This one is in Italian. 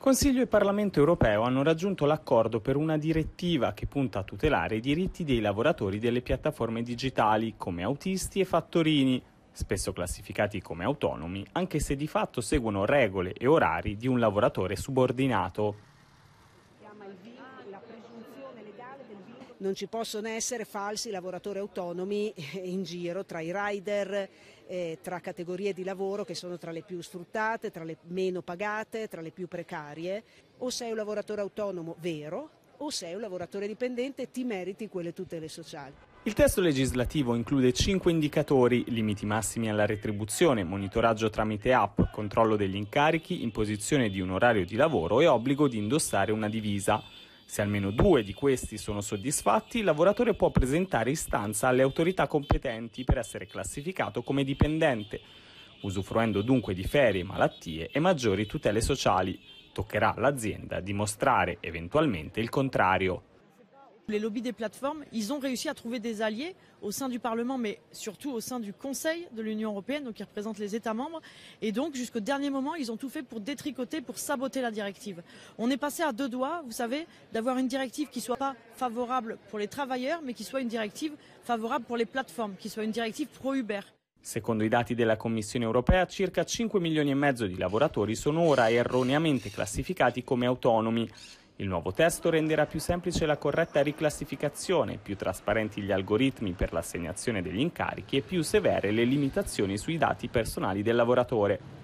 Consiglio e Parlamento europeo hanno raggiunto l'accordo per una direttiva che punta a tutelare i diritti dei lavoratori delle piattaforme digitali come autisti e fattorini, spesso classificati come autonomi, anche se di fatto seguono regole e orari di un lavoratore subordinato. Si chiama il VIL, la presunzione legale del VIL non ci possono essere falsi lavoratori autonomi in giro tra i rider, eh, tra categorie di lavoro che sono tra le più sfruttate, tra le meno pagate, tra le più precarie. O sei un lavoratore autonomo vero o sei un lavoratore dipendente e ti meriti quelle tutele sociali. Il testo legislativo include cinque indicatori, limiti massimi alla retribuzione, monitoraggio tramite app, controllo degli incarichi, imposizione di un orario di lavoro e obbligo di indossare una divisa. Se almeno due di questi sono soddisfatti, il lavoratore può presentare istanza alle autorità competenti per essere classificato come dipendente, usufruendo dunque di ferie, malattie e maggiori tutele sociali. Toccherà all'azienda dimostrare eventualmente il contrario. Les lobbies des plateformes, ils ont réussi à trouver des alliés au sein du Parlement, mais surtout au sein du Conseil de l'Union européenne, donc qui représente les États membres. Et donc, jusqu'au dernier moment, ils ont tout fait pour détricoter, pour saboter la directive. On est passé à deux doigts, vous savez, d'avoir une directive qui ne soit pas favorable pour les travailleurs, mais qui soit une directive favorable pour les plateformes, qui soit une directive pro-Uber. Secondo i dati della Commission europea, circa 5 millions et mezzo di lavoratori sono ora erroneamente classificati come autonomi. Il nuovo testo renderà più semplice la corretta riclassificazione, più trasparenti gli algoritmi per l'assegnazione degli incarichi e più severe le limitazioni sui dati personali del lavoratore.